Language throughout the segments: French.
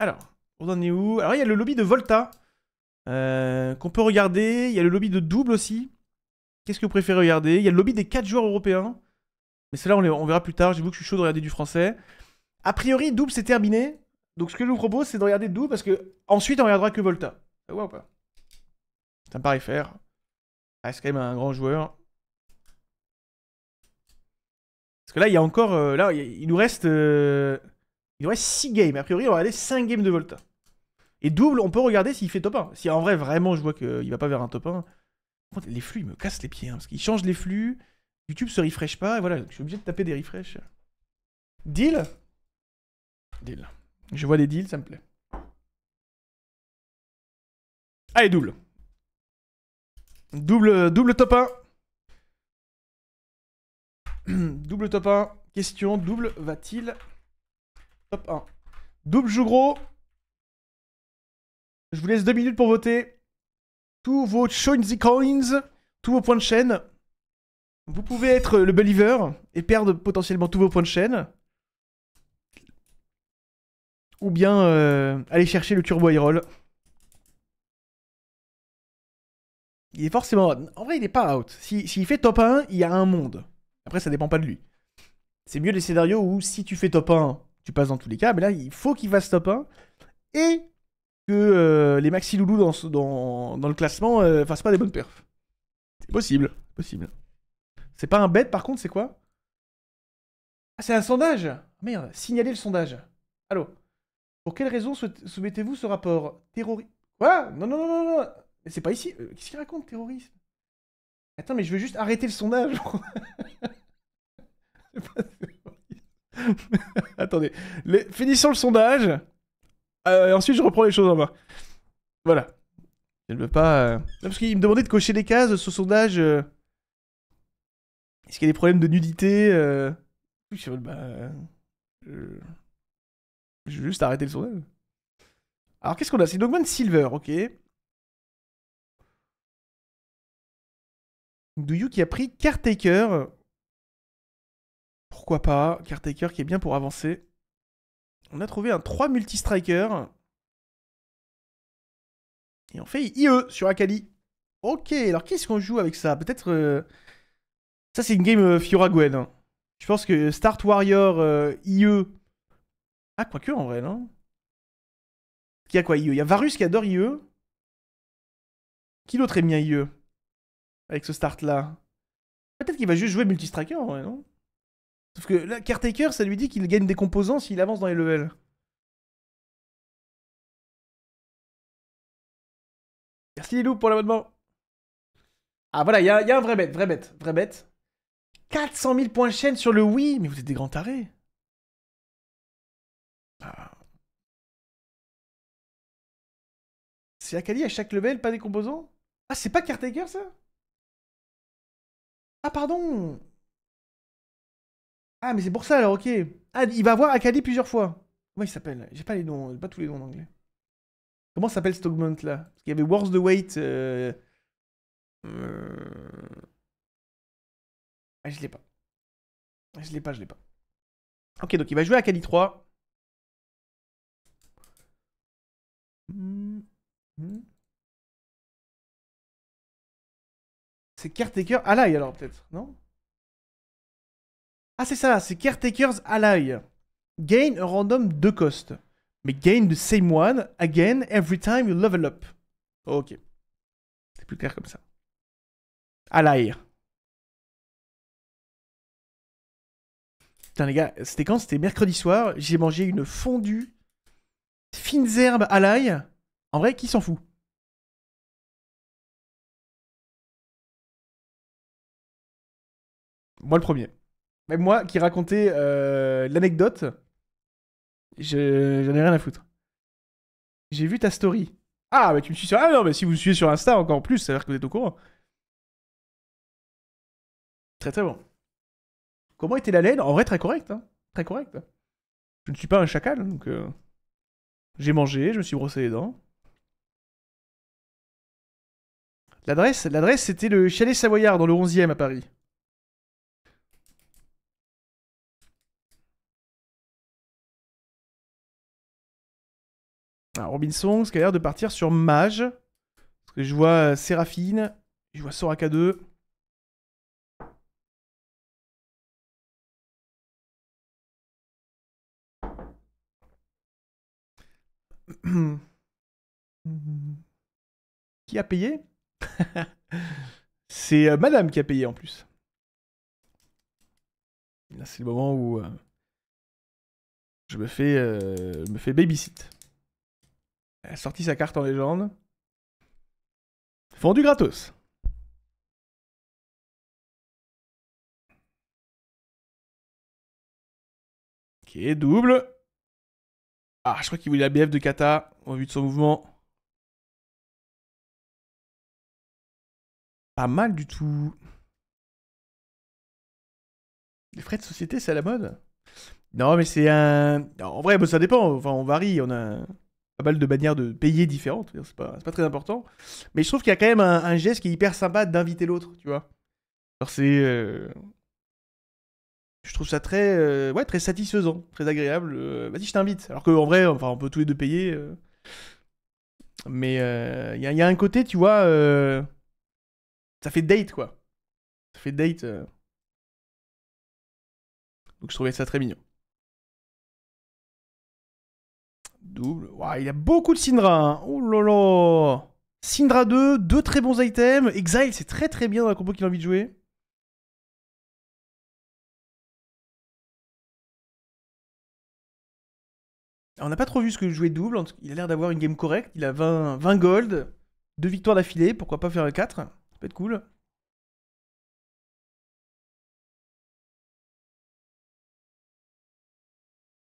Alors, on en est où Alors, il y a le lobby de Volta euh, qu'on peut regarder. Il y a le lobby de Double aussi. Qu'est-ce que vous préférez regarder Il y a le lobby des 4 joueurs européens. Mais cela, on, on verra plus tard. J'avoue que je suis chaud de regarder du français. A priori, Double, c'est terminé. Donc, ce que je vous propose, c'est de regarder Double parce que ensuite, on regardera que Volta. Euh, Ça me paraît faire. Ah, c'est quand même un grand joueur. Parce que là, il y a encore. Euh, là, il nous reste. Il y aurait 6 games. A priori, on va aller 5 games de Volta. Et double, on peut regarder s'il fait top 1. Si en vrai, vraiment, je vois qu'il va pas vers un top 1. Les flux, ils me cassent les pieds. Hein, parce qu'ils changent les flux. YouTube se refresh pas. Et voilà, je suis obligé de taper des refresh. Deal Deal. Je vois des deals, ça me plaît. Allez, double. Double, double top 1. double top 1. Question, double va-t-il Top 1. Double joue gros. Je vous laisse deux minutes pour voter. Tous vos Choinzy Coins, tous vos points de chaîne. Vous pouvez être le believer et perdre potentiellement tous vos points de chaîne. Ou bien euh, aller chercher le Turbo Roll. Il est forcément... En vrai, il n'est pas out. S'il si, fait top 1, il y a un monde. Après, ça dépend pas de lui. C'est mieux les scénarios où si tu fais top 1, tu passes dans tous les cas, mais là, il faut qu'il fasse top 1. Et que euh, les Maxi loulous dans, le classement ne euh, fassent pas des bonnes perfs. C'est possible, possible. C'est pas un bête, par contre, c'est quoi Ah, c'est un sondage Merde, signalez le sondage. Allô Pour quelle raison soumettez-vous ce rapport Terrorisme Quoi Non, non, non, non, non C'est pas ici. Euh, qu'est-ce qu'il raconte, terrorisme Attends, mais je veux juste arrêter le sondage. Attendez. Finissons le sondage. Euh, et ensuite, je reprends les choses en main. Voilà. Je ne veux pas. Euh, parce qu'il me demandait de cocher les cases de ce sondage. Euh. Est-ce qu'il y a des problèmes de nudité je... vais juste arrêter le sondage. Alors, qu'est-ce qu'on a C'est Dogman Silver, ok. Douyou qui a pris Caretaker. Pourquoi pas Caretaker qui est bien pour avancer. On a trouvé un 3 multi-striker. Et on fait IE sur Akali. Ok, alors qu'est-ce qu'on joue avec ça Peut-être... Euh, ça c'est une game euh, Fiora Gwen. Hein. Je pense que Start Warrior, euh, IE... Ah, que en vrai, non Il y a quoi IE Il y a Varus qui adore IE. Qui l'autre aime bien IE Avec ce start là Peut-être qu'il va juste jouer multi-striker en vrai, non Sauf que là, Caretaker, ça lui dit qu'il gagne des composants s'il avance dans les levels. Merci Lilou pour l'abonnement. Ah voilà, il y, a un vrai bête, vrai bête, vrai bête. 400 000 points de chaîne sur le oui, mais vous êtes des grands tarés. Ah. C'est Akali à chaque level, pas des composants Ah, c'est pas Caretaker ça Ah, pardon ah, mais c'est pour ça, alors, ok. Ah, il va voir Akali plusieurs fois. Comment il s'appelle J'ai pas les noms, pas tous les noms en anglais. Comment s'appelle cet là Parce qu'il y avait Wars the Wait. Euh, euh, ah, je l'ai pas. Je l'ai pas, je l'ai pas. Ok, donc il va jouer Akali 3. Hmm, hmm. C'est Caretaker. Ah là, alors peut-être, non ah, c'est ça, c'est Caretaker's l'ail, Gain a random de cost. Mais gain the same one again every time you level up. Ok. C'est plus clair comme ça. Ally. Putain, les gars, c'était quand C'était mercredi soir. J'ai mangé une fondue. Fines herbes à l'ail. En vrai, qui s'en fout Moi le premier. Même moi qui racontais euh, l'anecdote, j'en ai rien à foutre. J'ai vu ta story. Ah, mais tu me suis sur. Ah non, mais si vous me suivez sur Insta encore plus, ça veut dire que vous êtes au courant. Très très bon. Comment était la laine En vrai, très correct. Hein. Très correct. Je ne suis pas un chacal, hein, donc. Euh, j'ai mangé, je me suis brossé les dents. L'adresse, l'adresse, c'était le chalet Savoyard dans le 11e à Paris. Alors, ah, Robinson, ce qui a l'air de partir sur Mage. Parce que je vois euh, Séraphine, je vois Soraka 2. qui a payé C'est euh, madame qui a payé en plus. Là, c'est le moment où euh, je me fais, me fais babysit a sorti sa carte en légende. Fondu gratos. Ok, double. Ah, je crois qu'il voulait la BF de Kata en vu de son mouvement. Pas mal du tout. Les frais de société, c'est à la mode Non, mais c'est un. En vrai, ça dépend. Enfin, on varie. On a pas mal de manières de payer différentes, c'est pas, très important. Mais je trouve qu'il y a quand même un, geste qui est hyper sympa d'inviter l'autre, tu vois. Alors c'est... Euh, je trouve ça très, euh, ouais, très satisfaisant, très agréable. Euh, vas-y, je t'invite. Alors qu'en vrai, enfin, on peut tous les deux payer. Mais il y, y, a un côté, tu vois, ça fait date, quoi. Ça fait date. Donc je trouvais ça très mignon. double. il y a beaucoup de Syndra. Hein. Oh là là. Syndra 2, deux très bons items. Exile, c'est très très bien dans la compo qu'il a envie de jouer. on n'a pas trop vu ce que jouait double. Il a l'air d'avoir une game correcte. Il a 20, 20 gold, deux victoires d'affilée. Pourquoi pas faire le 4 Ça peut être cool.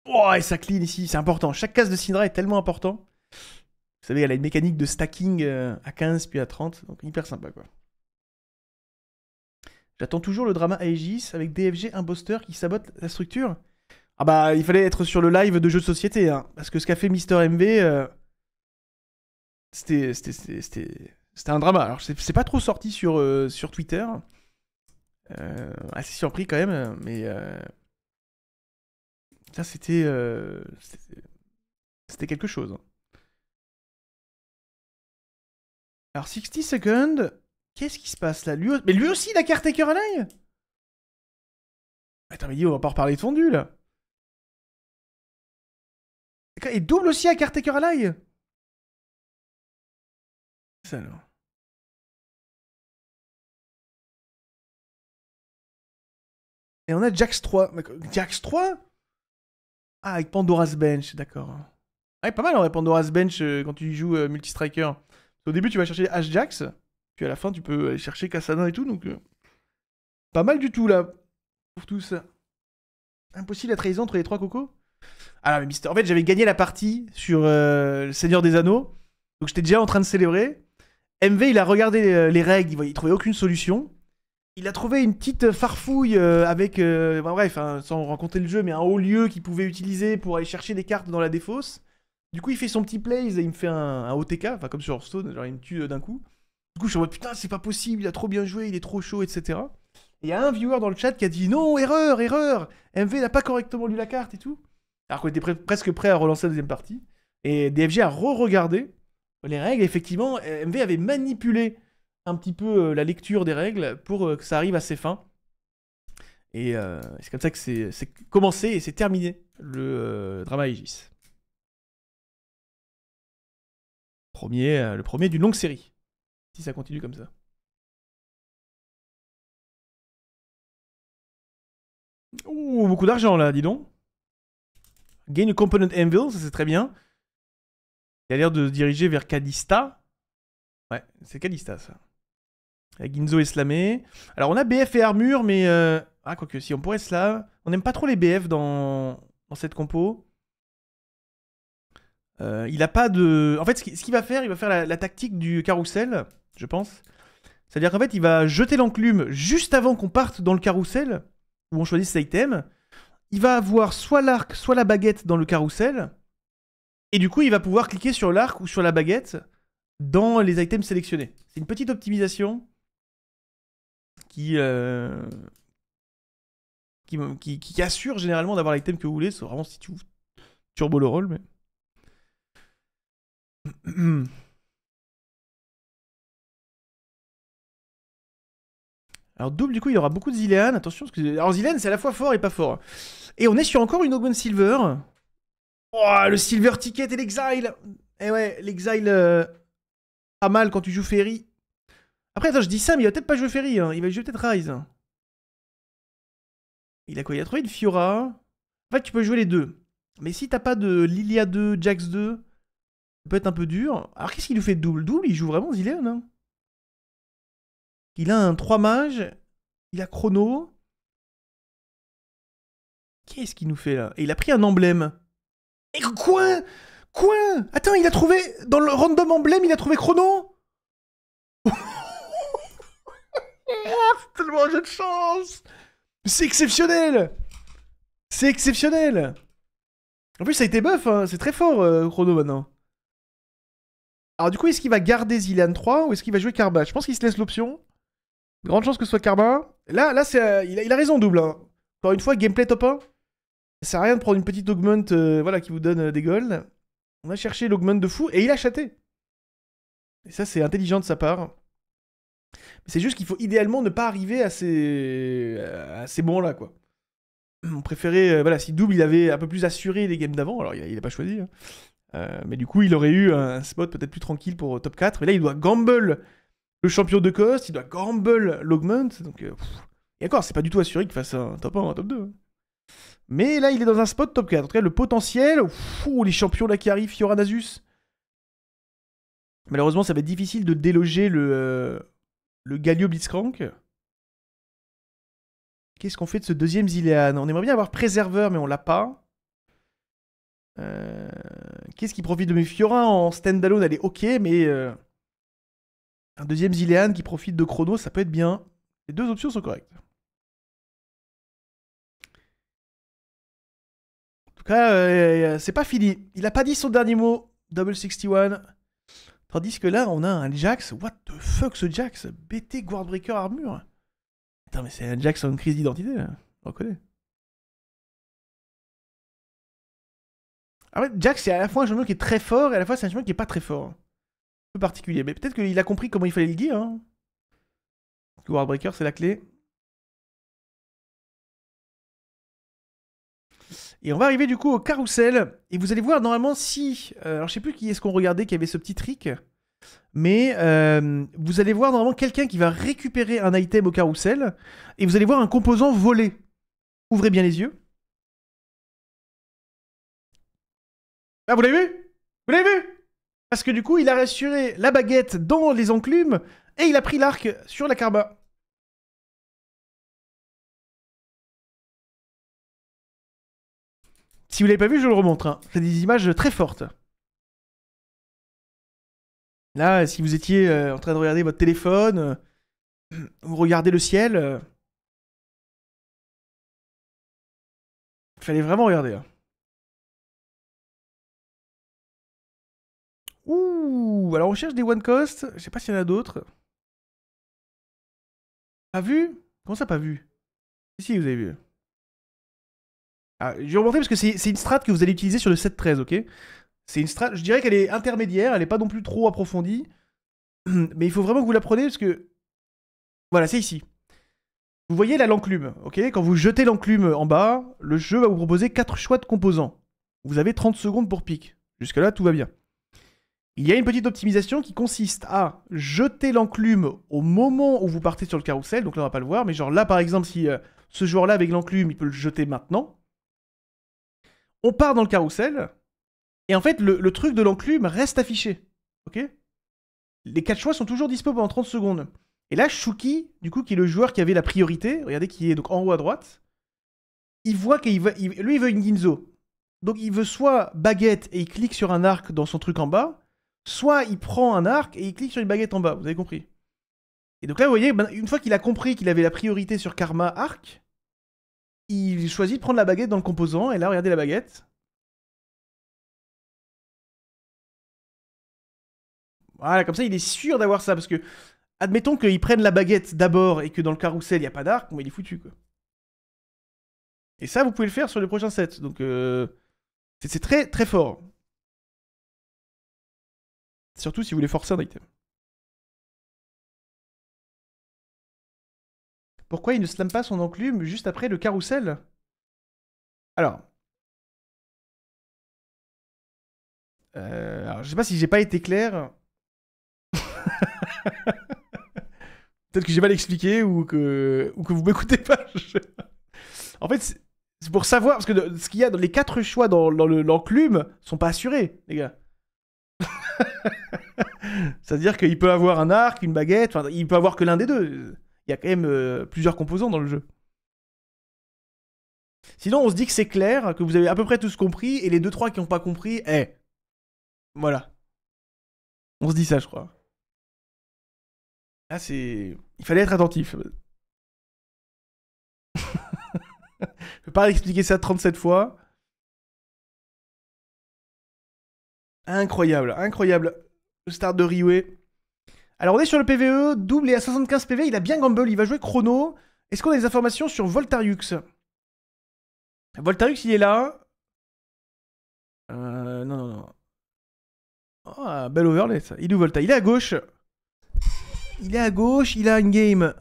Ouais, oh, et ça clean ici, c'est important. Chaque case de Syndra est tellement important. Vous savez, elle a une mécanique de stacking euh, à 15 puis à 30, donc hyper sympa quoi. J'attends toujours le drama Aegis avec DFG un booster qui sabote la structure. Ah bah, il fallait être sur le live de jeux de société, hein. parce que ce qu'a fait Mister MV, euh, c'était c'était un drama. Alors, c'est pas trop sorti sur, euh, sur Twitter. assez surpris quand même, mais ça, c'était. Euh, c'était quelque chose. Hein. Alors, 60 seconds. Qu'est-ce qui se passe là Mais lui aussi, il a CarTaker à Attends, mais dis, on va pas reparler de fondu là. Et double aussi à carte à quest Ça alors. Et on a Jax 3. Jax 3 ah, avec Pandora's Bench, d'accord. Ouais, pas mal en vrai, Pandora's Bench euh, quand tu joues euh, Multi-Striker. Au début, tu vas chercher Ajax, puis à la fin, tu peux aller euh, chercher Cassadin et tout, donc. pas mal du tout là, pour tous. Impossible la trahison entre les trois cocos Ah, mais Mister... en fait, j'avais gagné la partie sur le Seigneur des Anneaux, donc j'étais déjà en train de célébrer. MV, il a regardé les règles, il, il trouvait aucune solution il a trouvé une petite euh, farfouille euh, avec, euh, bref, hein, sans rencontrer le jeu, mais un haut lieu qu'il pouvait utiliser pour aller chercher des cartes dans la défausse. Du coup, il fait son petit plays et il me fait un, OTK, enfin comme sur Hearthstone, genre il me tue euh, d'un coup. Du coup, je suis en mode putain, c'est pas possible, il a trop bien joué, il est trop chaud, etc. Et il y a un viewer dans le chat qui a dit non, erreur, erreur, MV n'a pas correctement lu la carte et tout. Alors qu'on était presque prêt à relancer la deuxième partie. Et DFG a re-regardé les règles, effectivement, MV avait manipulé un petit peu euh, la lecture des règles pour euh, que ça arrive à ses fins. Et euh, c'est comme ça que c'est commencé et c'est terminé le drama Aegis. Premier, le premier d'une longue série, si ça continue comme ça. Ouh, beaucoup d'argent là, dis donc. Gain a component anvil, ça c'est très bien. Il a l'air de se diriger vers Cadista. Ouais, c'est Cadista ça. Ginzo Slamé. Alors on a BF et Armure, mais. Euh... Ah, quoique, si on pourrait se cela. On n'aime pas trop les BF dans, cette compo. Euh, il n'a pas de. En fait, ce qu'il va faire, il va faire la, tactique du carrousel, je pense. C'est-à-dire qu'en fait, il va jeter l'enclume juste avant qu'on parte dans le carrousel, où on choisit cet item. Il va avoir soit l'arc, soit la baguette dans le carrousel. Et du coup, il va pouvoir cliquer sur l'arc ou sur la baguette dans les items sélectionnés. C'est une petite optimisation euh, qui, qui, assure généralement d'avoir les thèmes que vous voulez, c'est vraiment si tu turbo le rôle. Mais... Alors double, du coup, il y aura beaucoup de Zilean, attention, Alors Zilean, c'est à la fois fort et pas fort. Et on est sur encore une Open Silver. Oh, le Silver Ticket et l'Exile Eh ouais, l'Exile... Euh, pas mal quand tu joues Ferry. Après, attends, je dis ça, mais il va peut-être pas jouer Ferry. Hein. Il va jouer peut-être Rise. Il a quoi Il a trouvé une Fiora. En fait, tu peux jouer les deux. Mais si t'as pas de Lilia 2, Jax 2, ça peut être un peu dur. Alors, qu'est-ce qu'il nous fait double Double, il joue vraiment Zilean. Hein il a un 3 mage. Il a chrono. Qu'est-ce qu'il nous fait là Et il a pris un emblème. Et quoi Quoi Attends, il a trouvé. Dans le random emblème, il a trouvé chrono C'est tellement de chance C'est exceptionnel C'est exceptionnel En plus, ça a été buff, hein. c'est très fort, euh, Chrono, maintenant. Alors du coup, est-ce qu'il va garder Zilan 3 ou est-ce qu'il va jouer Karba Je pense qu'il se laisse l'option. Grande chance que ce soit Karba. Là, là c'est, euh, il, a, raison, double. Hein. Encore une fois, gameplay top 1. Ça sert à rien de prendre une petite augment euh, voilà, qui vous donne des golds. On a cherché l'augment de fou et il a chaté. Et ça, c'est intelligent de sa part. C'est juste qu'il faut idéalement ne pas arriver à ces, moments-là, quoi. Mon préféré, euh, voilà, si Double il avait un peu plus assuré les games d'avant, alors il n'a pas choisi, hein. euh, mais du coup il aurait eu un spot peut-être plus tranquille pour euh, top 4, mais là il doit gamble le champion de cost, il doit gamble l'augment, donc... et encore, c'est pas du tout assuré qu'il fasse un top 1 un top 2. Hein. Mais là il est dans un spot top 4, en tout cas le potentiel, les champions là qui arrivent, Fioranasus. Malheureusement ça va être difficile de déloger le le Galio Blitzcrank. Qu'est-ce qu'on fait de ce deuxième Zilean On aimerait bien avoir Préserveur, mais on l'a pas. Euh, qu'est-ce qui profite de mes Fiora en standalone Elle est ok, mais euh, un deuxième Zilean qui profite de Chrono, ça peut être bien. Les deux options sont correctes. En tout cas, euh, c'est pas fini. Il a pas dit son dernier mot, Double 61. Tandis que là, on a un Jax. What the fuck ce Jax BT Guardbreaker Armure Attends, mais c'est un Jax en crise d'identité là. On reconnaît. En fait, Jax, c'est à la fois un champion qui est très fort et à la fois c'est un champion qui est pas très fort. Un peu particulier. Mais peut-être qu'il a compris comment il fallait le dire. Hein. c'est la clé. Et on va arriver du coup au carrousel. Et vous allez voir, normalement, si. Euh, alors, je sais plus qui est-ce qu'on regardait qui avait ce petit trick. Mais euh, vous allez voir normalement quelqu'un qui va récupérer un item au carrousel. Et vous allez voir un composant volé. Ouvrez bien les yeux. Ah, vous l'avez vu Vous l'avez vu Parce que du coup, il a rassuré la baguette dans les enclumes. Et il a pris l'arc sur la carba. Si vous l'avez pas vu, je le remontre. hein. C'est des images très fortes. Là, si vous étiez euh, en train de regarder votre téléphone, vous euh, regardez le ciel. Euh, il Fallait vraiment regarder. Hein. Ouh, alors on cherche des one cost. Je sais pas s'il y en a d'autres. Pas vu Comment ça, pas vu Si, si, vous avez vu. Ah, je vais remonter parce que c'est une strat que vous allez utiliser sur le 7-13, ok C'est une strat, je dirais qu'elle est intermédiaire, elle n'est pas non plus trop approfondie. Mais il faut vraiment que vous la preniez parce que. Voilà, c'est ici. Vous voyez là l'enclume, ok Quand vous jetez l'enclume en bas, le jeu va vous proposer 4 choix de composants. Vous avez 30 secondes pour pique. Jusque-là, tout va bien. Il y a une petite optimisation qui consiste à jeter l'enclume au moment où vous partez sur le carrousel, donc là on va pas le voir, mais genre là par exemple, si euh, ce joueur-là avec l'enclume, il peut le jeter maintenant, on part dans le carrousel, et en fait, le, truc de l'enclume reste affiché. Ok Les quatre choix sont toujours dispo pendant 30 secondes. Et là, Shuki, du coup, qui est le joueur qui avait la priorité, regardez, qui est donc en haut à droite, il voit qu'il lui, il veut une Ginzo. Donc, il veut soit baguette et il clique sur un arc dans son truc en bas, soit il prend un arc et il clique sur une baguette en bas. Vous avez compris Et donc là, vous voyez, ben, une fois qu'il a compris qu'il avait la priorité sur Karma Arc, il choisit de prendre la baguette dans le composant, et là, regardez la baguette. Voilà, comme ça, il est sûr d'avoir ça, parce que, admettons qu'il prenne la baguette d'abord, et que dans le carrousel, il n'y a pas d'arc, mais bah, il est foutu, quoi. Et ça, vous pouvez le faire sur les prochains set. donc euh, c'est très très fort. Surtout si vous voulez forcer un item. Pourquoi il ne slame pas son enclume juste après le carrousel alors. Euh, alors, je sais pas si j'ai pas été clair. Peut-être que j'ai mal expliqué ou que, ou que vous m'écoutez pas. en fait, c'est pour savoir, parce que ce qu'il y a dans les quatre choix dans, dans l'enclume sont pas assurés, les gars. C'est-à-dire qu'il peut avoir un arc, une baguette, Enfin, il peut avoir que l'un des deux il y a quand même euh, plusieurs composants dans le jeu. Sinon, on se dit que c'est clair, que vous avez à peu près tous compris, et les deux-trois qui n'ont pas compris, eh. Voilà. On se dit ça, je crois. Là, c'est. Il fallait être attentif. je peux pas expliquer ça 37 fois. Incroyable, incroyable. Le start de Riway. Alors on est sur le PVE, double et à 75 PV, il a bien gamble, il va jouer chrono. Est-ce qu'on a des informations sur Voltariux Voltariux, il est là. Euh, non, non, non. Oh, bel overlay ça. Il est où Volta Il est à gauche. Il est à gauche, il a une game.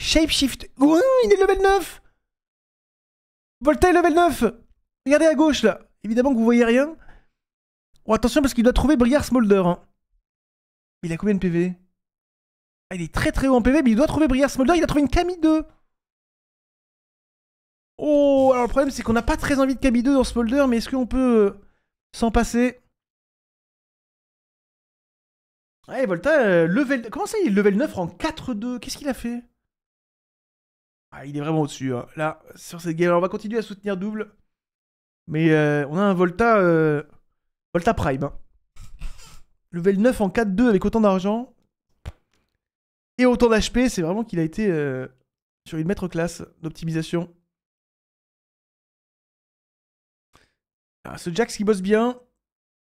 Shapeshift. Oh, il est level 9 Volta est level 9 Regardez à gauche là. Évidemment que vous voyez rien. Oh, attention parce qu'il doit trouver Briar Smolder. Hein. Il a combien de PV ah, il est très très haut en PV, mais il doit trouver Briar Smolder. Il a trouvé une Camille 2. Oh, alors le problème, c'est qu'on n'a pas très envie de Camille 2 dans Smolder, mais est-ce qu'on peut euh, s'en passer Ouais, Volta, euh, level... comment ça, il est level 9 en 4-2 Qu'est-ce qu'il a fait ah, il est vraiment au-dessus. Hein. Là, sur cette game, on va continuer à soutenir double. Mais euh, on a un Volta. Volta Prime. Hein. Level 9 en 4-2 avec autant d'argent autant d'HP, c'est vraiment qu'il a été euh, sur une maître classe d'optimisation. Ah, ce Jax qui bosse bien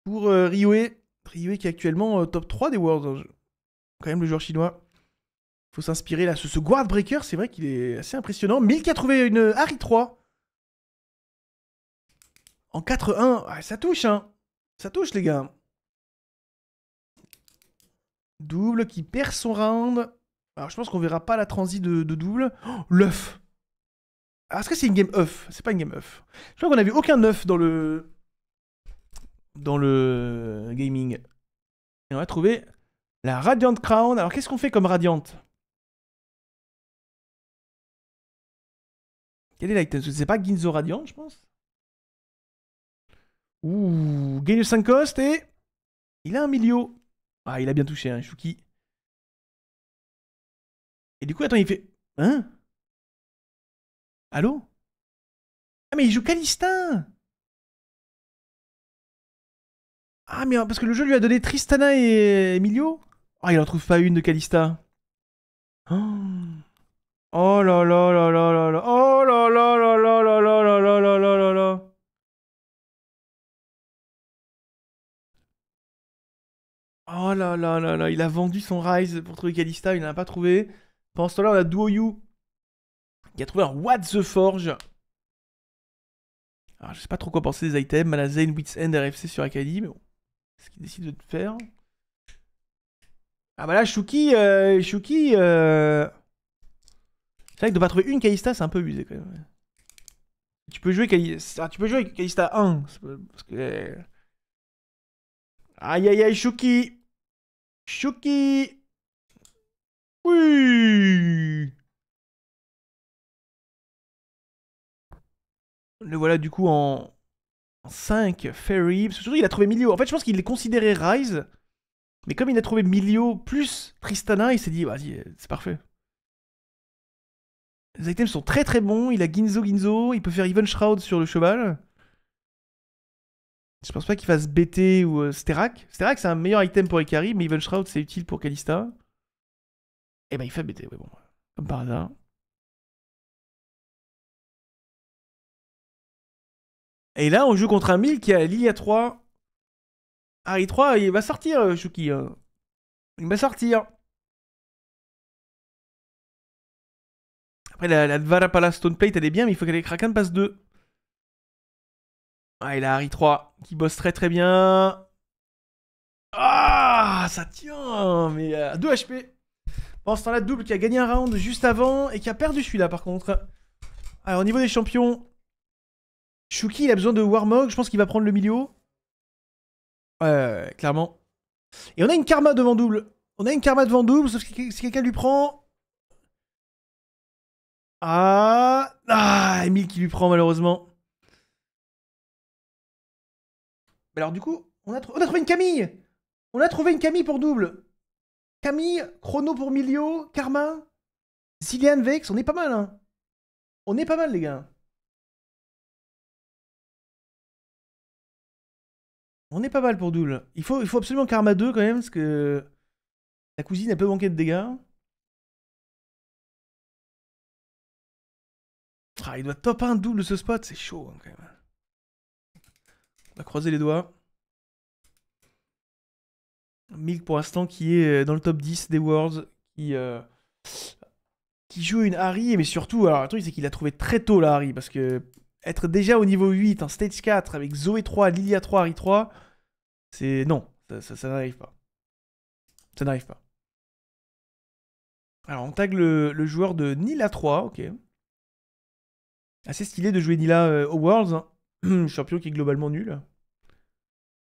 pour euh, Ryue qui est actuellement euh, top 3 des Worlds. Hein, quand même le joueur chinois. Faut s'inspirer là. Ce, ce guard breaker, c'est vrai qu'il est assez impressionnant. 1000 a trouvé une euh, Harry 3. En 4-1. Ah, ça touche, hein. Ça touche, les gars. Double qui perd son round. Alors je pense qu'on verra pas la transi de, double. Oh, l'œuf Est-ce que c'est une game œuf C'est pas une game œuf. Je crois qu'on a vu aucun œuf dans le... dans le gaming. Et on va trouver la Radiant Crown. Alors qu'est-ce qu'on fait comme Radiant Quel est l'item C'est pas Ginzo Radiant, je pense Ouh, gain 5 cost et... Il a un milieu. Ah, il a bien touché, hein, Shuki. Et du coup, attends, il fait. Hein Allô Ah, mais il joue Calistin Ah, mais parce que le jeu lui a donné Tristana et Emilio Ah, oh, il en trouve pas une de Calista. Oh. Oh là là là là là là. Oh là là là là là là là là là là là là. Oh là là là là, il a vendu son Rise pour trouver Calista, il n'en a pas trouvé pense ce temps-là, on a Duoyu qui a trouvé un What the Forge. Alors, je sais pas trop quoi penser des items. Malazane, Wits End, RFC sur Akali, mais bon. ce qu'il décide de faire. Ah bah là, Shuki. Euh, Shuki. Euh, c'est vrai que de pas trouver une Kalista, c'est un peu abusé quand même. Tu peux jouer, Kalista... Ah, tu peux jouer avec Kalista 1. Euh, aïe aïe aïe, Shuki. Shuki. Oui Le voilà du coup en 5, Fairy. surtout, il a trouvé Milio. En fait, je pense qu'il considéré Rise. Mais comme il a trouvé Milio plus Tristana, il s'est dit, vas-y, euh, c'est parfait. Les items sont très très bons. Il a Ginzo Ginzo. Il peut faire Even Shroud sur le cheval. Je pense pas qu'il fasse BT ou euh, Sterak. Sterak, c'est un meilleur item pour Ikari, mais Even Shroud, c'est utile pour Kalista. Et eh ben, il fait bêter, oui, bon. Comme par hasard. Et là, on joue contre un mille qui a l'IA 3. Harry 3, il va sortir, Shuki. Euh, hein. Il va sortir. Après, la, la Dvarapala Stoneplate, elle est bien, mais il faut que les Kraken passent 2. Ah, il a Harry 3 qui bosse très très bien. Ah, ça tient, mais 2 euh, HP. En ce temps-là, double qui a gagné un round juste avant et qui a perdu celui-là par contre. Alors au niveau des champions, Shuki il a besoin de Warmog, je pense qu'il va prendre le milieu. Ouais, euh, clairement. Et on a une karma devant double. On a une karma devant double, sauf que si quelqu'un lui prend... Ah... Ah, Emile qui lui prend malheureusement. Alors du coup, on a trouvé une Camille On a trouvé une Camille pour double Camille, chrono pour Milio, Karma, Silian Vex, on est pas mal, hein. On est pas mal, les gars. On est pas mal pour double. Il faut, il faut absolument Karma 2 quand même, parce que la cousine, elle peut manquer de dégâts. Ah, il doit top 1 double ce spot, c'est chaud hein, quand même. On va croiser les doigts. Milk pour l'instant qui est euh, dans le top 10 des Worlds, euh, qui, joue une Harry, mais surtout, alors le truc c'est qu'il a trouvé très tôt la Harry, parce que être déjà au niveau 8 en stage 4 avec Zoé 3, Lilia 3, Harry 3, c'est. Non, ça, n'arrive pas. Ça n'arrive pas. Alors on tag le, joueur de Nila 3, ok. Assez stylé de jouer Nila euh, aux Worlds, hein. champion qui est globalement nul.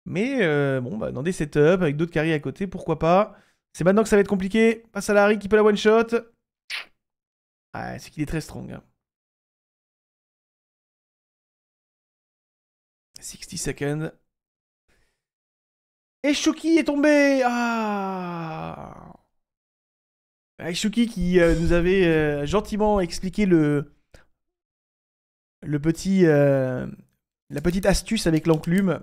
Mais euh, bon, bah, dans des setups avec d'autres carries à côté, pourquoi pas. C'est maintenant que ça va être compliqué. Passe à Larry qui peut la one shot. Ah, c'est qu'il est très strong. 60 hein. seconds. Et Shuki est tombé Ah Shuki qui euh, nous avait euh, gentiment expliqué le, le petit, la petite astuce avec l'enclume.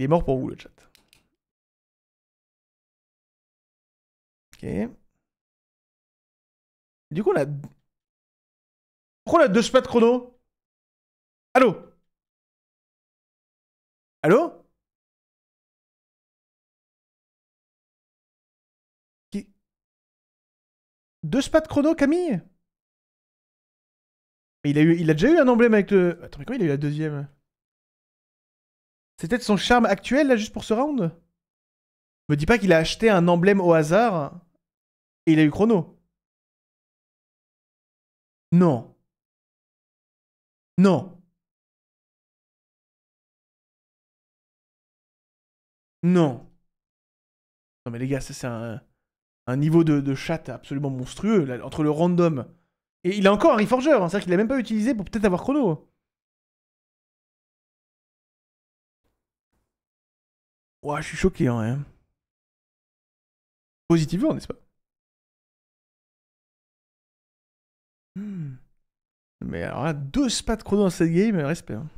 Il est mort pour vous, le chat. Ok. Du coup, on a... Pourquoi on a deux de chrono Allô Allô Qui... Deux de chrono, Camille il a, eu, il a déjà eu un emblème avec le... Attends, mais comment il a eu la deuxième c'est peut-être son charme actuel, là, juste pour ce round Me dis pas qu'il a acheté un emblème au hasard et il a eu chrono. Non. Non. Non. Non mais les gars, ça c'est un, un, niveau de, de chat absolument monstrueux, entre le random. Et il a encore un reforger, hein, c'est-à-dire qu'il l'a même pas utilisé pour peut-être avoir chrono. Ouah, je suis choqué en vrai. Positivement, n'est-ce pas hmm. Mais alors là, deux spas de chrono dans cette game, respect. Hein.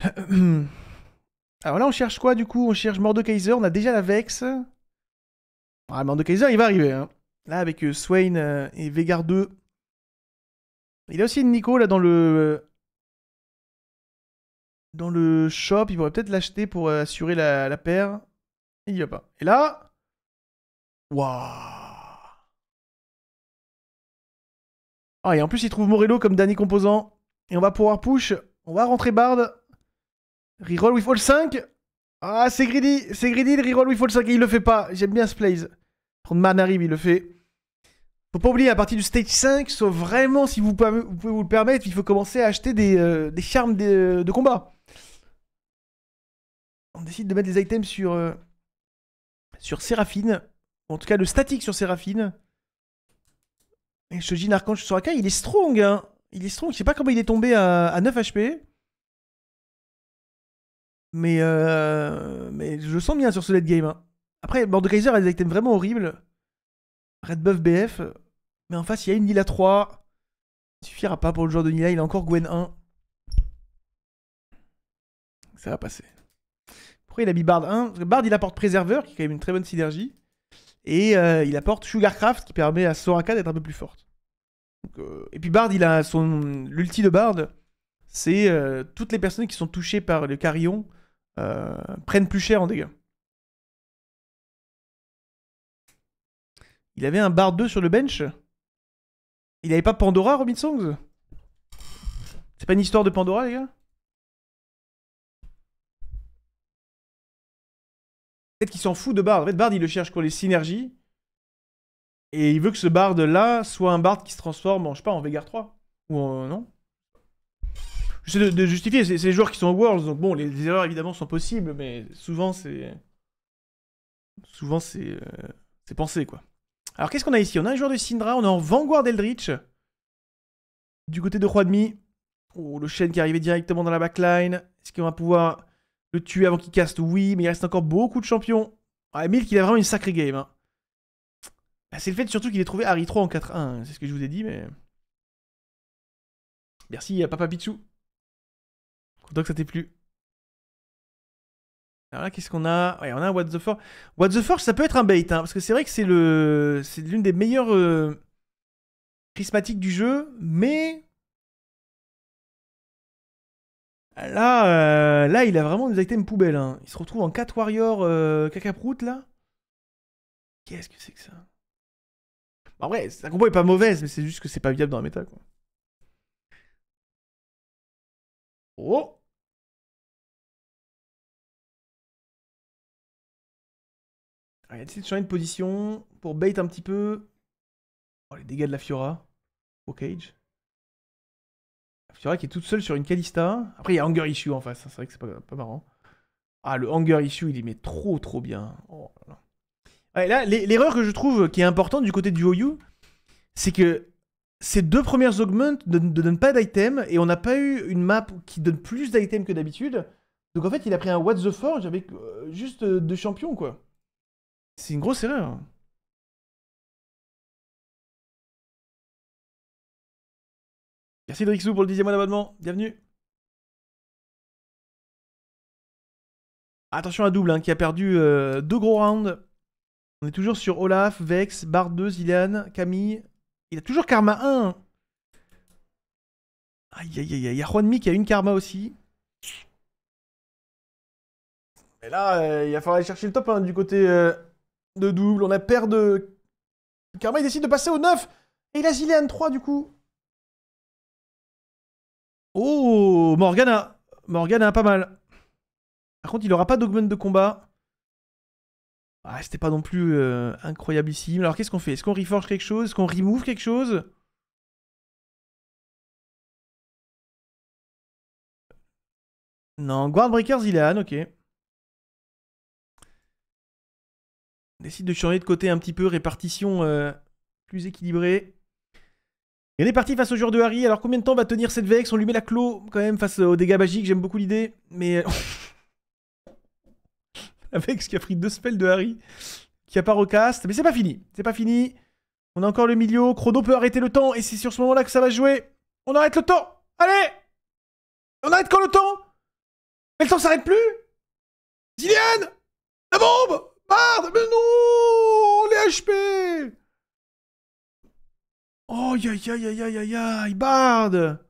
alors là, on cherche quoi du coup On cherche Mordekaiser, on a déjà la Vex. Ah, Mordekaiser, il va arriver. Hein. Là, avec euh, Swain euh, et Vegar 2. Il a aussi une Nico là dans le euh, dans le shop, il pourrait peut-être l'acheter pour euh, assurer la, paire. Il n'y a pas. Et là. Waouh! Ah, et en plus, il trouve Morello comme dernier composant. Et on va pouvoir push. On va rentrer Bard. Reroll with all 5. Ah, c'est greedy. C'est greedy le reroll with all 5. Et il le fait pas. J'aime bien ce plays. Prendre Man il le fait. Faut pas oublier, à partir du stage 5, sauf vraiment si vous, pouvez vous le permettre, il faut commencer à acheter des, euh, des charmes euh, de combat on décide de mettre les items sur, euh, sur Séraphine. En tout cas, le statique sur Séraphine. Et ce Jin Archange Akai, il est strong, hein. Il est strong. Je sais pas comment il est tombé à, 9 HP. Mais, euh, mais je le sens bien sur ce late game. Hein. Après, Kaiser a des items vraiment horribles. Red Buff BF. Mais en face, il y a une Nila 3. Il suffira pas pour le joueur de Nila. Il a encore Gwen 1. Ça va passer il a mis Bard 1 Bard, il apporte Préserveur, qui est quand même une très bonne synergie. Et euh, il apporte Sugarcraft, qui permet à Soraka d'être un peu plus forte. Euh, et puis Bard, il a son. L'ulti de Bard, c'est euh, toutes les personnes qui sont touchées par le carillon prennent plus cher en dégâts. Il avait un Bard 2 sur le bench Il avait pas Pandora, Robin Songs C'est pas une histoire de Pandora, les gars Peut-être qu'il s'en fout de Bard. En fait, Bard, il le cherche pour les synergies. Et il veut que ce Bard-là soit un Bard qui se transforme en, je sais pas, en Vegar 3. Ou en, non J'essaie de, de, justifier, c'est les joueurs qui sont en Worlds, donc bon, les, erreurs évidemment sont possibles, mais souvent c'est... Souvent c'est... Euh, c'est pensé, quoi. Alors qu'est-ce qu'on a ici On a un joueur de Syndra, on est en Vanguard Eldritch. Du côté de Roi demi. Oh, le chêne qui est arrivé directement dans la backline. Est-ce qu'on va pouvoir le tuer avant qu'il caste, oui, mais il reste encore beaucoup de champions. Ah, Milk, il a vraiment une sacrée game. Hein. Bah, c'est le fait surtout qu'il ait trouvé Harry 3 en 4-1. C'est ce que je vous ai dit, mais. Merci à euh, Papa Pitsou. Content que ça t'ait plu. Alors là, qu'est-ce qu'on a Ouais, on a un What the Forge. What the Forge, ça peut être un bait, hein, parce que c'est vrai que c'est le, c'est l'une des meilleures euh, prismatiques du jeu, mais Là, euh, là, il a vraiment des items poubelles. Hein. Il se retrouve en 4 warriors euh, cacaproute, là. Qu'est-ce que c'est que ça bah, En vrai, sa compo est pas mauvaise, mais c'est juste que c'est pas viable dans la méta, quoi. Oh il a de changer de position pour bait un petit peu. Oh, les dégâts de la Fiora. Au cage. C'est vrai qu'il est toute seule sur une Kalista, Après, il y a Hunger Issue en face. Hein, c'est vrai que c'est pas, marrant. Ah, le Hunger Issue, il est met trop, trop bien. Oh là, l'erreur que je trouve qui est importante du côté du OU, c'est que ces deux premières augments ne, donnent pas d'items et on n'a pas eu une map qui donne plus d'items que d'habitude. Donc en fait, il a pris un What the Forge avec euh, juste euh, deux champions, quoi. C'est une grosse erreur. Merci Drixou pour le dixième mois d'abonnement. Bienvenue. Attention à double, hein, qui a perdu euh, deux gros rounds. On est toujours sur Olaf, Vex, Bard 2, Zilian, Camille. Il a toujours Karma 1. Hein. Aïe, aïe, aïe, il y a Juanmi qui a une Karma aussi. Mais là, euh, il va falloir aller chercher le top du côté euh, de double. On a perdu. de... Karma, il décide de passer au 9. Et il a Zilian 3 du coup. Oh, Morgana. Morgana, pas mal. Par contre, il n'aura pas d'augment de combat. Ah, c'était pas non plus euh, incroyable ici. Alors, qu'est-ce qu'on fait Est-ce qu'on reforge quelque chose Est-ce qu'on remove quelque chose Non, Guardbreakers, il est ok. On décide de changer de côté un petit peu, répartition euh, plus équilibrée. Et on est parti face au joueur de Harry. Alors combien de temps va tenir cette Vex On lui met la clo quand même face aux dégâts magiques. J'aime beaucoup l'idée. Mais... Euh, la Vex qui a pris deux spells de Harry. Qui a pas recast. Mais c'est pas fini. C'est pas fini. On a encore le milieu. Chrono peut arrêter le temps. Et c'est sur ce moment-là que ça va jouer. On arrête le temps. Allez On arrête quand le temps Mais le temps s'arrête plus Ziliane La bombe Bard Mais non Les HP Oh, aïe, aïe, aïe, aïe, aïe, aïe, Bard Le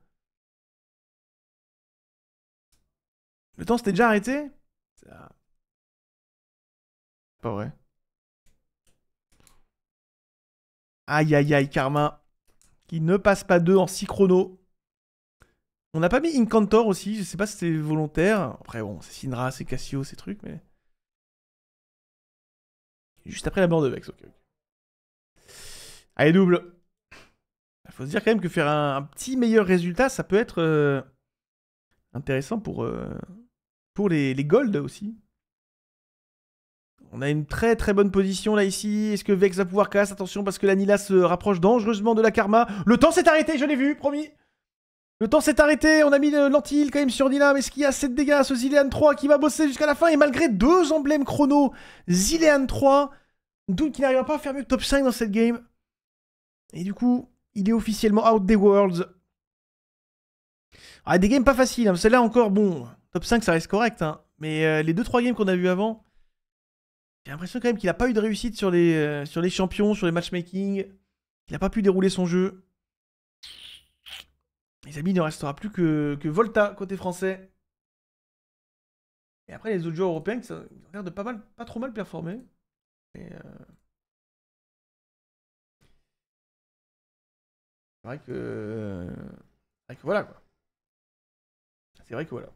temps s'était déjà arrêté Pas vrai. Aïe, aïe, aïe, Karma. Qui ne passe pas deux en six chrono. On n'a pas mis Incantor aussi, je sais pas si c'est volontaire. Après, bon, c'est Sinra, c'est Cassio, ces trucs, mais. Juste après la mort de Vex, ok. Allez, double. Il faut se dire quand même que faire un, petit meilleur résultat, ça peut être euh, intéressant pour, euh, pour les, les golds aussi. On a une très très bonne position là ici. Est-ce que Vex va pouvoir casse Attention parce que la Nila se rapproche dangereusement de la Karma. Le temps s'est arrêté, je l'ai vu, promis. Le temps s'est arrêté, on a mis l'anti-heal quand même sur Nila, mais ce qu'il y a 7 dégâts, ce Zilean 3 qui va bosser jusqu'à la fin, et malgré deux emblèmes chrono, Zilean 3, doute qu'il n'arrivera pas à faire mieux que top 5 dans cette game. Et du coup, il est officiellement out des worlds. Ah, des games pas faciles. Hein. Celle-là encore, bon, top 5, ça reste correct. Hein. Mais euh, les 2-3 games qu'on a vu avant, j'ai l'impression quand même qu'il n'a pas eu de réussite sur les, euh, sur les champions, sur les matchmaking. Il n'a pas pu dérouler son jeu. Les amis, il ne restera plus que, que Volta côté français. Et après, les autres joueurs européens qui ont l'air de pas, mal, pas trop mal performer. Et euh, C'est vrai que. Euh, c'est voilà quoi. C'est vrai que voilà.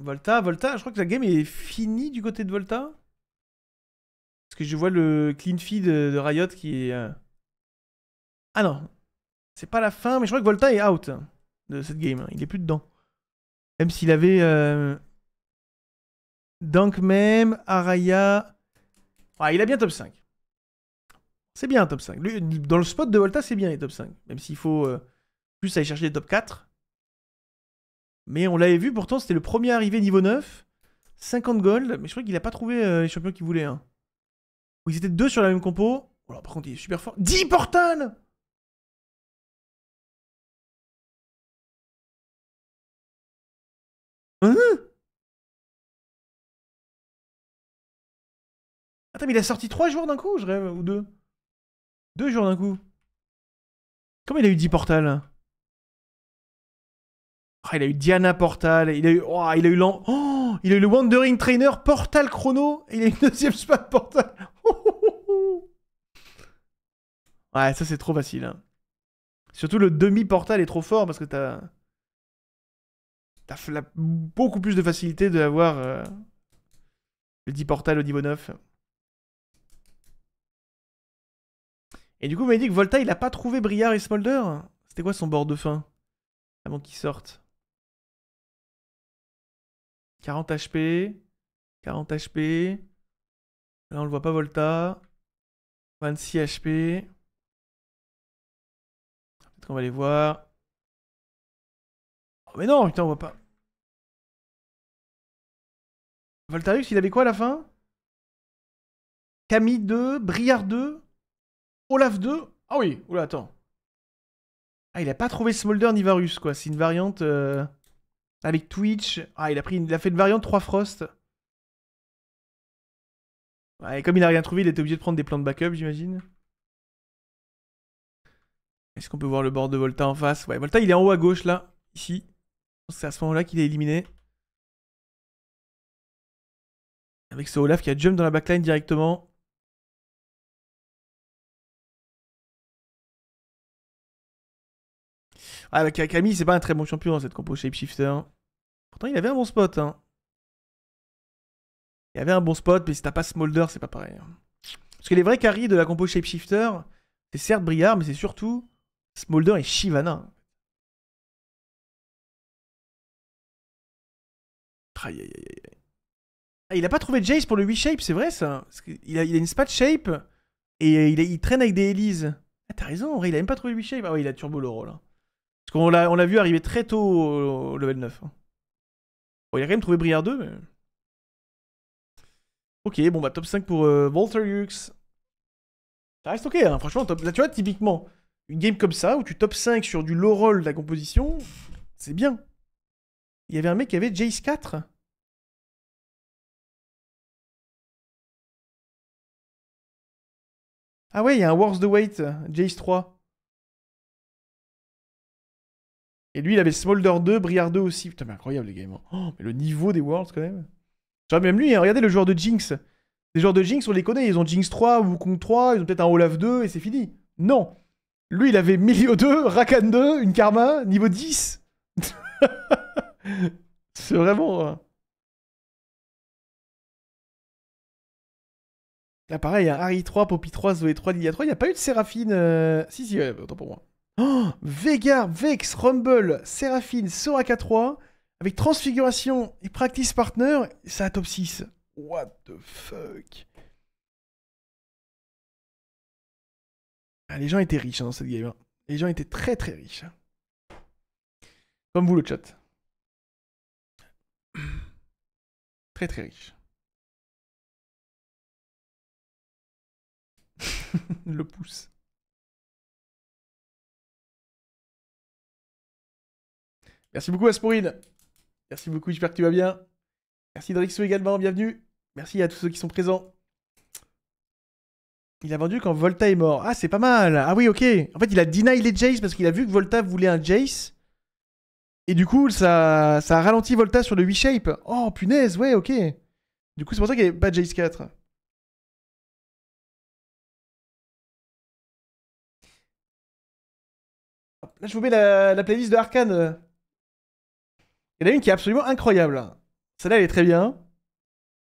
Volta, Volta, je crois que la game est finie du côté de Volta. Parce que je vois le clean feed de Riot qui est. Euh, ah non, c'est pas la fin, mais je crois que Volta est out de cette game. Il est plus dedans. Même s'il avait. Euh... même, Araya. Ah, il a bien top 5. C'est bien un top 5. Dans le spot de Volta, c'est bien les top 5. Même s'il faut euh, plus aller chercher les top 4. Mais on l'avait vu, pourtant, c'était le premier arrivé niveau 9. 50 gold, mais je crois qu'il n'a pas trouvé euh, les champions qu'il voulait. Hein. Ils étaient deux sur la même compo. Oh, par contre, il est super fort. 10 portales hein? Attends, mais il a sorti 3 jours d'un coup, je rêve, ou 2 deux jours d'un coup. Comment il a eu 10 portales ah, Il a eu Diana Portal, il a eu, oh, il a eu, oh, il a eu le Wandering Trainer Portal Chrono, et il a eu une deuxième de Portal. ouais, ça c'est trop facile. Hein. Surtout le demi-portal est trop fort parce que t'as. T'as beaucoup plus de facilité d'avoir euh, le 10 portal au niveau 9. Et du coup, vous m'avez dit que Volta, il a pas trouvé Briard et Smolder C'était quoi son bord de fin Avant qu'ils sortent. 40 HP. 40 HP. Là, on le voit pas, Volta. 26 HP. Peut-être qu'on va les voir. Oh, mais non, putain, on voit pas. Voltarux, il avait quoi à la fin Camille 2, Briard 2 Olaf 2 Ah oui, oula, attends. Ah, il a pas trouvé Smolder ni Varus, quoi. C'est une variante euh, avec Twitch. Ah, il a, pris il a fait une variante 3 Frost. et comme il a rien trouvé, il était obligé de prendre des plans de backup, j'imagine. Est-ce qu'on peut voir le bord de Volta en face Ouais, Volta, il est en haut à gauche, là. Ici. C'est à ce moment-là qu'il est éliminé. Avec ce Olaf qui a jump dans la backline directement. Ah, le Camille, c'est pas un très bon champion dans cette compo Shapeshifter. Pourtant, il avait un bon spot. Hein. Il avait un bon spot, mais si t'as pas Smolder, c'est pas pareil. Hein. Parce que les vrais carries de la compo Shapeshifter, c'est certes Briard, mais c'est surtout Smolder et Shivana. Ah, il a pas trouvé Jace pour le 8 shape, c'est vrai ça il, a, une spat shape et il, traîne avec des Elise. Ah, t'as raison, il a même pas trouvé le shape. Ah oui, il a turbo le rôle. Hein. Parce qu'on l'a, on l'a vu arriver très tôt au, level 9. Hein. Bon, il a quand même trouvé Briard 2, Ok, bon bah top 5 pour euh, Walter Hux. Ça reste ok, hein, franchement, là tu vois, typiquement, une game comme ça, où tu top 5 sur du low roll de la composition, c'est bien. Il y avait un mec qui avait Jace 4. Ah ouais, il y a un Wars the Wait, Jace 3. Et lui, il avait Smolder 2, Briard 2 aussi. Putain, mais incroyable, les games. Oh, mais le niveau des Worlds, quand même. Tu même lui, hein, regardez le joueur de Jinx. Les joueurs de Jinx, on les connaît. Ils ont Jinx 3, Wukong 3, ils ont peut-être un Olaf 2, et c'est fini. Non. Lui, il avait Milio 2, Rakan 2, une Karma, niveau 10. c'est vraiment... Hein. Là, pareil, Harry 3, Poppy 3, Zoé 3, Lilia 3. Il n'y a pas eu de Séraphine... Euh, si, si, autant pour moi. Oh, Vega, Vex, Rumble, Séraphine, Soraka 3, avec Transfiguration et Practice Partner, ça à top 6. What the fuck ah, Les gens étaient riches hein, dans cette game. Hein. Les gens étaient très très riches. Comme vous le chat. Très très riche. le pouce. Merci beaucoup Asporine. Merci beaucoup, j'espère que tu vas bien. Merci Drixo également, bienvenue. Merci à tous ceux qui sont présents. Il a vendu quand Volta est mort. Ah, c'est pas mal. Ah oui, ok. En fait, il a deny les Jace parce qu'il a vu que Volta voulait un Jace. Et du coup, ça, ça a ralenti Volta sur le Wish Oh, punaise, ouais, ok. Du coup, c'est pour ça qu'il n'y avait pas Jace 4. Là, je vous mets la, la playlist de Arkane. Il y en a une qui est absolument incroyable. Celle-là, elle est très bien.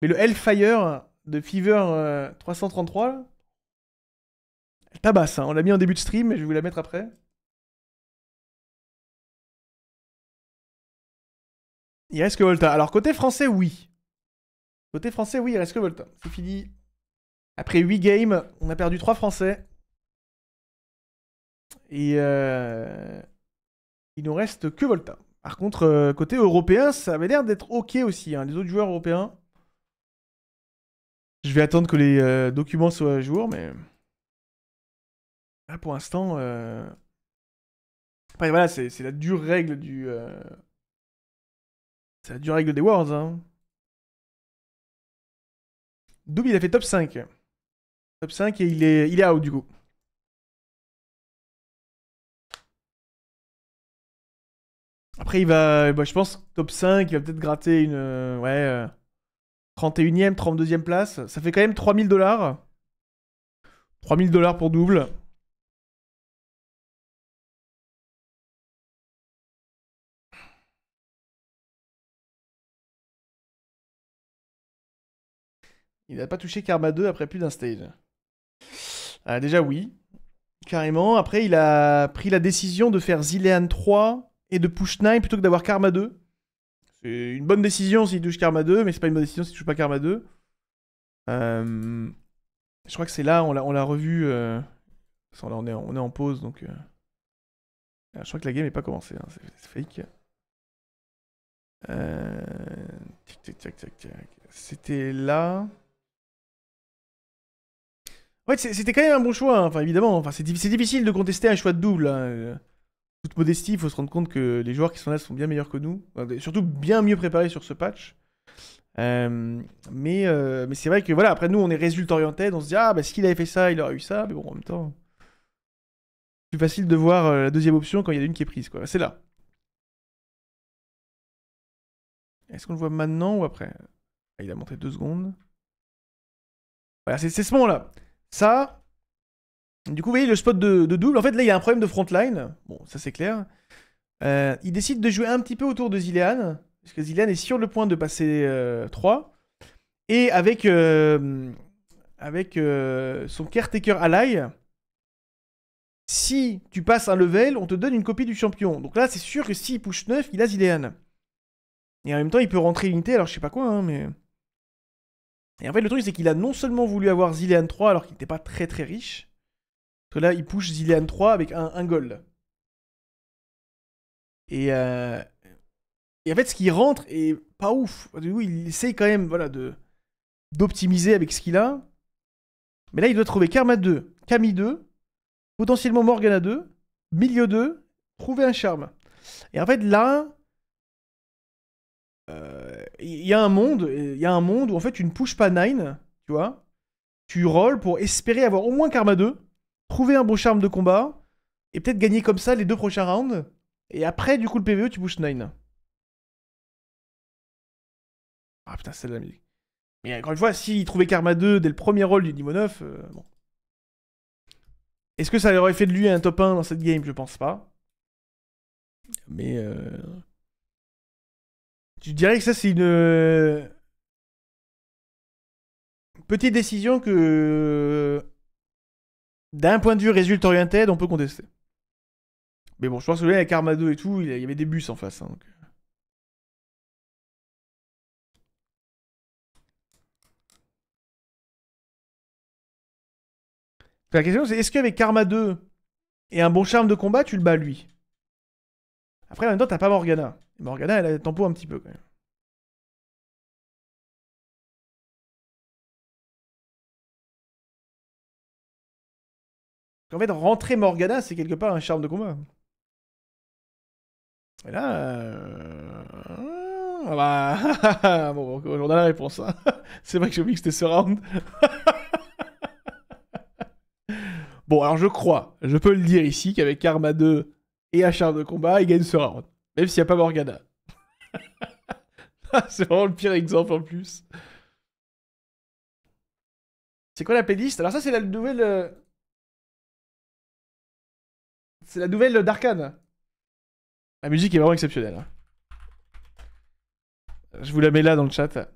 Mais le Hellfire de Fever 333, euh, elle tabasse. Hein. On l'a mis en début de stream, mais je vais vous la mettre après. Il reste que Volta. Alors, côté français, oui. Côté français, oui, il reste que Volta. C'est fini. Après 8 games, on a perdu 3 français. Et euh... il nous reste que Volta. Par contre, euh, côté européen, ça avait l'air d'être OK aussi. Hein. Les autres joueurs européens. Je vais attendre que les euh, documents soient à jour, mais. Là, pour l'instant. Euh, voilà, c'est la dure règle du. C'est la dure règle des Worlds. Hein. il a fait top 5. Top 5 et il est, il est out du coup. Après, il va, bah, je pense, top 5, il va peut-être gratter une. Euh, ouais. 31ème, euh, 32ème place. Ça fait quand même 3000 dollars. 3000 dollars pour double. Il n'a pas touché Karma 2 après plus d'un stage. Ah, déjà oui, carrément. Après, il a pris la décision de faire Zilean 3 et de push 9 plutôt que d'avoir Karma 2. C'est une bonne décision s'il touche Karma 2, mais c'est pas une bonne décision s'il touche pas Karma 2. Euh, je crois que c'est là, on l'a revu. Euh, on, est, on, est, en pause, donc. Euh, ah, je crois que la game n'est pas commencée, hein, c'est fake. C'était là. Ouais, c'était quand même un bon choix, hein, enfin évidemment. Enfin, c'est difficile de contester un choix de double. Hein, toute modestie, il faut se rendre compte que les joueurs qui sont là sont bien meilleurs que nous, surtout bien mieux préparés sur ce patch. Euh, mais euh, mais c'est vrai que voilà, après nous on est résultat orienté, on se dit ah bah s'il avait fait ça, il aurait eu ça, mais bon en même temps. C'est plus facile de voir euh, la deuxième option quand il y a une qui est prise, quoi. C'est là. Est-ce qu'on le voit maintenant ou après ah, Il a monté deux secondes. Voilà, c'est ce moment-là. Ça, du coup, vous voyez le spot de, double. En fait, là, il y a un problème de frontline. Bon, ça c'est clair. Euh, il décide de jouer un petit peu autour de Zilean. Parce que Zilean est sur le point de passer 3. Euh, Et avec, euh, avec son caretaker ally, si tu passes un level, on te donne une copie du champion. Donc là, c'est sûr que s'il push 9, il a Zilean. Et en même temps, il peut rentrer l'unité, alors je sais pas quoi, hein, mais. Et en fait, le truc, c'est qu'il a non seulement voulu avoir Zilean 3 alors qu'il n'était pas très très riche, parce que là, il push Zillian 3 avec un, un gold. Euh, et, en fait, ce qui rentre est pas ouf. Du coup, il essaye quand même voilà, de, d'optimiser avec ce qu'il a. Mais là, il doit trouver Karma 2, Camille 2, potentiellement Morgana 2, Milieu 2, trouver un charme. Et en fait, là, euh, il y a un monde, il y a un monde où en fait, tu ne pushes pas 9, tu vois. Tu rolls pour espérer avoir au moins Karma 2 trouver un beau charme de combat, et peut-être gagner comme ça les deux prochains rounds. Et après, du coup, le PVE, tu pushes 9. Ah putain, c'est de la musique. Mais encore une fois, s'il trouvait Karma 2 dès le premier rôle du niveau 9, euh, bon. Est-ce que ça aurait fait de lui un top 1 dans cette game Je pense pas. Mais. Tu euh, dirais que ça, c'est une. Euh, petite décision que d'un point de vue résultat oriented, on peut contester. Mais bon, je pense que là, avec 2 et tout, il y avait des bus en face. Hein, euh. La question, c'est est-ce qu'avec Karma 2 et un bon charme de combat, tu le bats lui Après, en même temps, t'as pas Morgana. Morgana, elle a des tempo un petit peu quand même. En fait, rentrer Morgana, c'est quelque part un charme de combat. Et là. Euh, bon, on a la réponse. Hein. c'est vrai que j'ai oublié que c'était ce bon, alors je crois, je peux le dire ici, qu'avec Karma 2 et un charme de combat, il gagne ce round. Même s'il n'y a pas Morgana. c'est vraiment le pire exemple en plus. C'est quoi la playlist Alors ça, c'est la nouvelle... Euh, c'est la nouvelle d'Arkane. La musique est vraiment exceptionnelle. Hein. Je vous la mets là dans le chat.